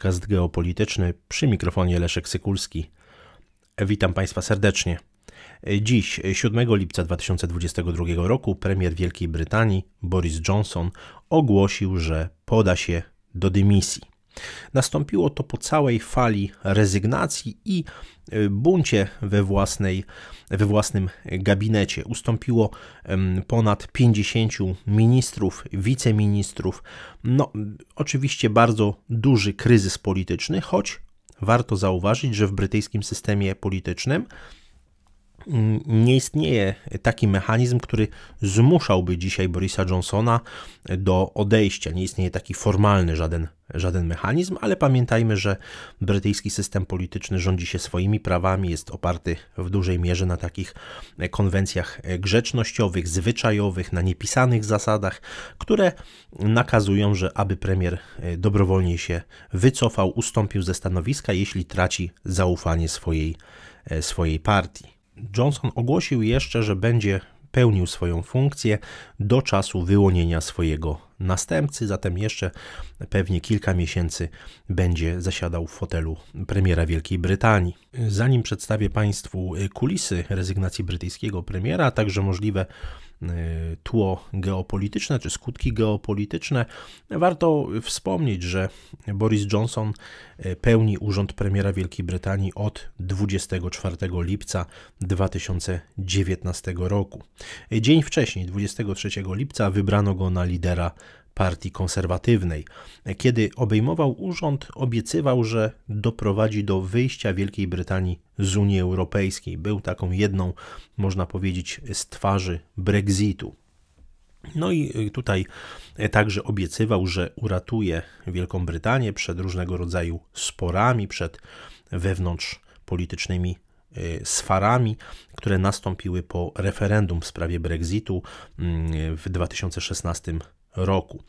podcast geopolityczny przy mikrofonie Leszek Sykulski. Witam Państwa serdecznie. Dziś, 7 lipca 2022 roku, premier Wielkiej Brytanii Boris Johnson ogłosił, że poda się do dymisji. Nastąpiło to po całej fali rezygnacji i e, buncie we, własnej, we własnym gabinecie. Ustąpiło ponad 50 ministrów, wiceministrów. No, oczywiście bardzo duży kryzys polityczny, choć warto zauważyć, że w brytyjskim systemie politycznym nie istnieje taki mechanizm, który zmuszałby dzisiaj Borisa Johnsona do odejścia. Nie istnieje taki formalny żaden, żaden mechanizm, ale pamiętajmy, że brytyjski system polityczny rządzi się swoimi prawami, jest oparty w dużej mierze na takich konwencjach grzecznościowych, zwyczajowych, na niepisanych zasadach, które nakazują, że aby premier dobrowolnie się wycofał, ustąpił ze stanowiska, jeśli traci zaufanie swojej, swojej partii. Johnson ogłosił jeszcze, że będzie pełnił swoją funkcję do czasu wyłonienia swojego następcy, zatem jeszcze pewnie kilka miesięcy będzie zasiadał w fotelu premiera Wielkiej Brytanii. Zanim przedstawię Państwu kulisy rezygnacji brytyjskiego premiera, a także możliwe e, tło geopolityczne czy skutki geopolityczne, warto wspomnieć, że Boris Johnson e, pełni urząd premiera Wielkiej Brytanii od 24 lipca 2019 roku. Dzień wcześniej, 23 lipca, wybrano go na lidera partii konserwatywnej. Kiedy obejmował urząd, obiecywał, że doprowadzi do wyjścia Wielkiej Brytanii z Unii Europejskiej. Był taką jedną, można powiedzieć, z twarzy Brexitu. No i y, tutaj y, także obiecywał, że uratuje Wielką Brytanię przed różnego rodzaju sporami, przed wewnątrz politycznymi y, sfarami, które nastąpiły po referendum w sprawie Brexitu mm, w 2016 roku.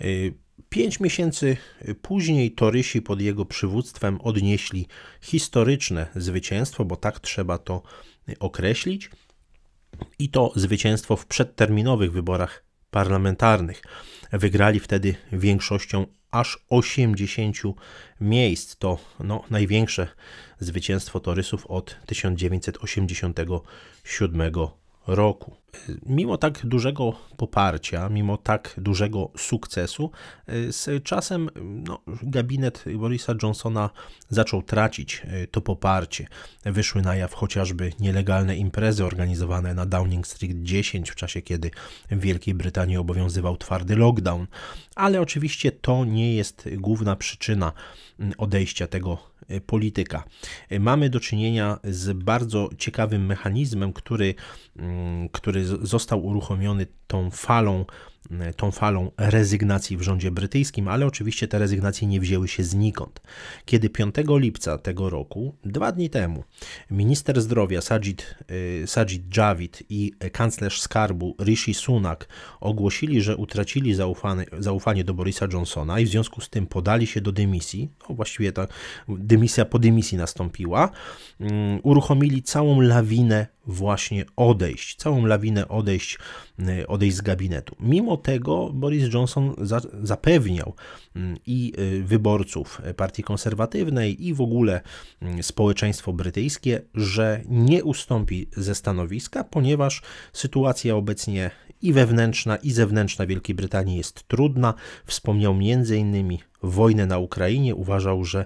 Y, pięć miesięcy później torysi pod jego przywództwem odnieśli historyczne zwycięstwo, bo tak trzeba to określić, i to zwycięstwo w przedterminowych wyborach parlamentarnych. Wygrali wtedy większością aż 80 miejsc. To no, największe zwycięstwo torysów od 1987 roku mimo tak dużego poparcia, mimo tak dużego sukcesu, y, z czasem no, gabinet Borisa Johnsona zaczął tracić y, to poparcie. Wyszły na jaw chociażby nielegalne imprezy organizowane na Downing Street 10 w czasie, kiedy w Wielkiej Brytanii obowiązywał twardy lockdown. Ale oczywiście to nie jest główna przyczyna mm, odejścia tego y, polityka. Mamy do czynienia z bardzo ciekawym mechanizmem, który, mm, który został uruchomiony tą falą E, tą falą rezygnacji w rządzie brytyjskim, ale oczywiście te rezygnacje nie wzięły się znikąd. Kiedy 5 lipca tego roku, dwa dni temu, minister zdrowia Sajid, e, Sajid Javid i kanclerz skarbu Rishi Sunak ogłosili, że utracili zaufanie, zaufanie do Borisa Johnsona i w związku z tym podali się do dymisji, no właściwie ta dymisja po dymisji nastąpiła, mm, uruchomili całą lawinę właśnie odejść, całą lawinę odejść, e, odejść z gabinetu. Mimo Mimo tego Boris Johnson za, zapewniał mm, i y, wyborców Partii Konserwatywnej, i w ogóle mm, społeczeństwo brytyjskie, że nie ustąpi ze stanowiska, ponieważ sytuacja obecnie i wewnętrzna, i zewnętrzna Wielkiej Brytanii jest trudna. Wspomniał m.in. wojnę na Ukrainie. Uważał, że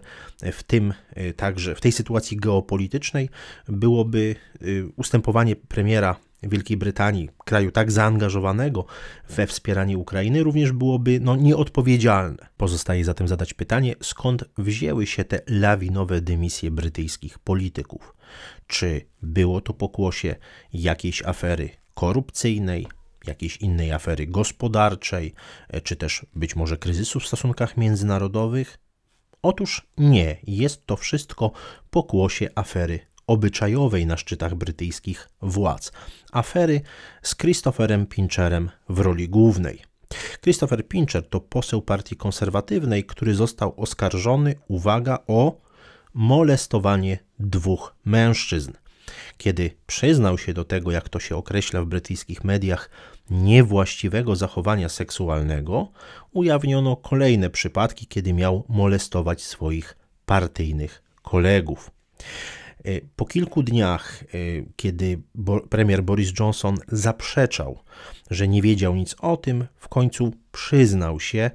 w tym y, także, w tej sytuacji geopolitycznej byłoby y, ustępowanie premiera Wielkiej Brytanii, kraju tak zaangażowanego we wspieranie Ukrainy, również byłoby no, nieodpowiedzialne. Pozostaje zatem zadać pytanie, skąd wzięły się te lawinowe dymisje brytyjskich polityków? Czy było to pokłosie jakiejś afery korupcyjnej, jakiejś innej afery gospodarczej, e, czy też być może kryzysu w stosunkach międzynarodowych? Otóż nie, jest to wszystko pokłosie afery obyczajowej na szczytach brytyjskich władz afery z Christopherem Pincherem w roli głównej. Christopher Pincher to poseł partii konserwatywnej, który został oskarżony, uwaga, o molestowanie dwóch mężczyzn. Kiedy przyznał się do tego, jak to się określa w brytyjskich mediach, niewłaściwego zachowania seksualnego, ujawniono kolejne przypadki, kiedy miał molestować swoich partyjnych kolegów. E, po kilku dniach, e, kiedy premier Boris Johnson zaprzeczał, że nie wiedział nic o tym, w końcu przyznał się,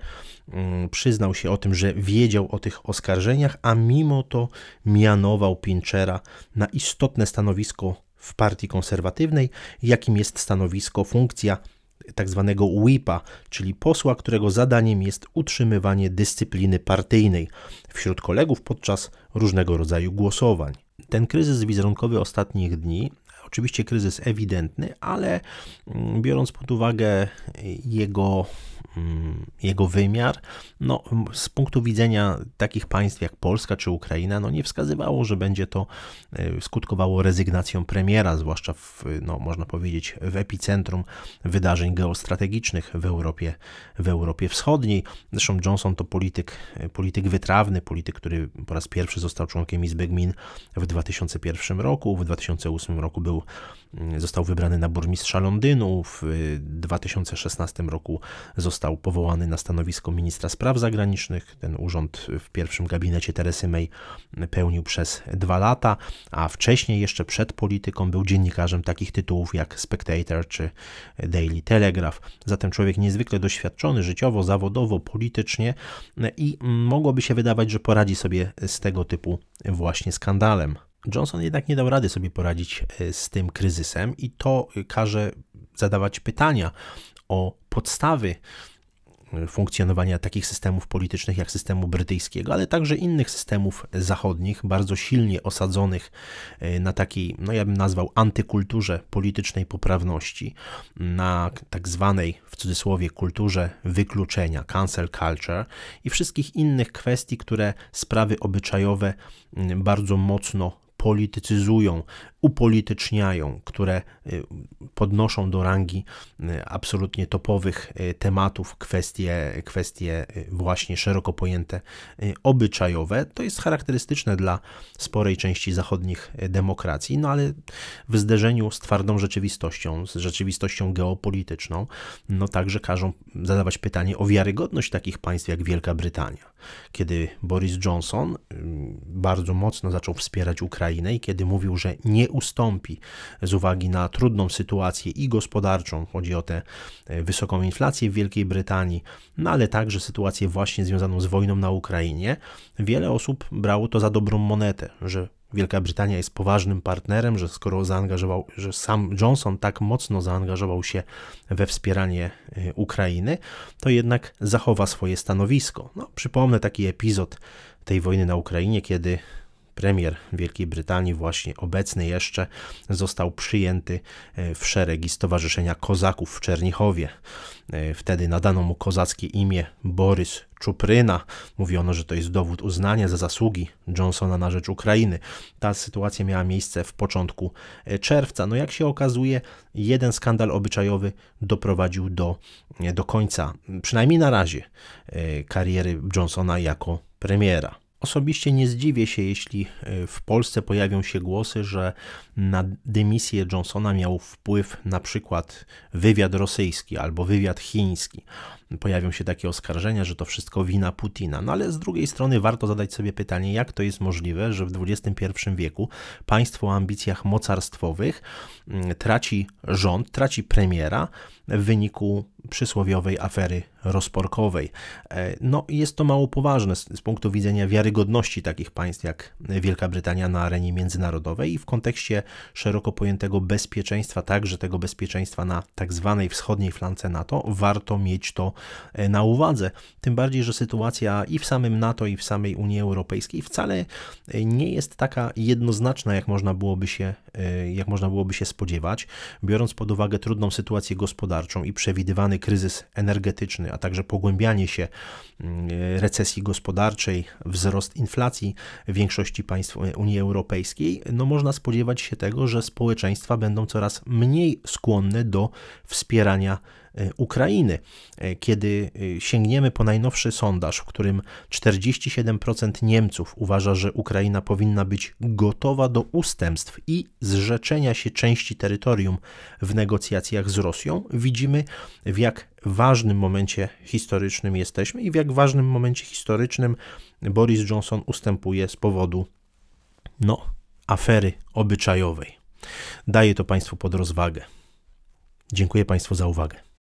mm, przyznał się o tym, że wiedział o tych oskarżeniach, a mimo to mianował Pinchera na istotne stanowisko w partii konserwatywnej, jakim jest stanowisko, funkcja tak zwanego whipa, czyli posła, którego zadaniem jest utrzymywanie dyscypliny partyjnej wśród kolegów podczas różnego rodzaju głosowań. Ten kryzys wizerunkowy ostatnich dni, oczywiście kryzys ewidentny, ale mm, biorąc pod uwagę jego Mm, jego wymiar, no, z punktu widzenia takich państw jak Polska czy Ukraina, no, nie wskazywało, że będzie to e, skutkowało rezygnacją premiera, zwłaszcza w, no, można powiedzieć, w epicentrum wydarzeń geostrategicznych w Europie, w Europie Wschodniej. Zresztą Johnson to polityk, e, polityk wytrawny, polityk, który po raz pierwszy został członkiem Izby Gmin w 2001 roku, w 2008 roku był, mm, został wybrany na burmistrza Londynu, w 2016 e, roku został został powołany na stanowisko ministra spraw zagranicznych. Ten urząd w pierwszym gabinecie Teresy May pełnił przez dwa lata, a wcześniej, jeszcze przed polityką, był dziennikarzem takich tytułów jak Spectator czy Daily Telegraph. Zatem człowiek niezwykle doświadczony życiowo, zawodowo, politycznie i mogłoby się wydawać, że poradzi sobie z tego typu właśnie skandalem. Johnson jednak nie dał rady sobie poradzić e, z tym kryzysem i to e, każe zadawać pytania o podstawy Y, funkcjonowania takich systemów politycznych jak systemu brytyjskiego, ale także innych systemów zachodnich, bardzo silnie osadzonych y, na takiej, no ja bym nazwał, antykulturze politycznej poprawności, na tak zwanej w cudzysłowie kulturze wykluczenia, cancel culture i wszystkich innych kwestii, które sprawy obyczajowe y, bardzo mocno politycyzują, upolityczniają, które y, podnoszą do rangi y, absolutnie topowych y, tematów kwestie, kwestie właśnie szeroko pojęte obyczajowe. To jest charakterystyczne dla sporej części zachodnich demokracji, no ale w zderzeniu z twardą rzeczywistością, z rzeczywistością geopolityczną, no także każą zadawać pytanie o wiarygodność takich państw jak Wielka Brytania. Kiedy Boris Johnson bardzo mocno zaczął wspierać Ukrainę, kiedy mówił, że nie ustąpi z uwagi na trudną sytuację i gospodarczą, chodzi o tę e, wysoką inflację w Wielkiej Brytanii, no ale także sytuację właśnie związaną z wojną na Ukrainie, wiele osób brało to za dobrą monetę, że Wielka Brytania jest poważnym partnerem, że skoro zaangażował, że sam Johnson tak mocno zaangażował się we wspieranie e, Ukrainy, to jednak zachowa swoje stanowisko. No, przypomnę taki epizod tej wojny na Ukrainie, kiedy premier Wielkiej Brytanii, właśnie obecny jeszcze, został przyjęty e, w szeregi Stowarzyszenia Kozaków w Czernichowie. E, wtedy nadano mu kozackie imię Borys Czupryna. Mówiono, że to jest dowód uznania za zasługi Johnsona na rzecz Ukrainy. Ta sytuacja miała miejsce w początku e, czerwca. No jak się okazuje, jeden skandal obyczajowy doprowadził do, do końca, przynajmniej na razie, kariery Johnsona jako premiera. Osobiście nie zdziwię się, jeśli e, w Polsce pojawią się głosy, że na dymisję Johnsona miał wpływ na przykład wywiad rosyjski albo wywiad chiński. Pojawią się takie oskarżenia, że to wszystko wina Putina. No ale z drugiej strony warto zadać sobie pytanie, jak to jest możliwe, że w XXI wieku państwo o ambicjach mocarstwowych mm, traci rząd, traci premiera w wyniku przysłowiowej afery rozporkowej. E, no jest to mało poważne z, z punktu widzenia wiarygodności takich państw jak Wielka Brytania na arenie międzynarodowej i w kontekście szeroko pojętego bezpieczeństwa, także tego bezpieczeństwa na tak zwanej wschodniej flance NATO, warto mieć to e, na uwadze. Tym bardziej, że sytuacja i w samym NATO, i w samej Unii Europejskiej wcale e, nie jest taka jednoznaczna, jak można byłoby się Y, jak można byłoby się spodziewać, biorąc pod uwagę trudną sytuację gospodarczą i przewidywany kryzys energetyczny, a także pogłębianie się y, recesji gospodarczej, wzrost inflacji w większości państw Unii Europejskiej, no można spodziewać się tego, że społeczeństwa będą coraz mniej skłonne do wspierania E, Ukrainy. E, kiedy e, sięgniemy po najnowszy sondaż, w którym 47% Niemców uważa, że Ukraina powinna być gotowa do ustępstw i zrzeczenia się części terytorium w negocjacjach z Rosją, widzimy w jak ważnym momencie historycznym jesteśmy i w jak ważnym momencie historycznym Boris Johnson ustępuje z powodu no, afery obyczajowej. Daję to Państwu pod rozwagę. Dziękuję Państwu za uwagę.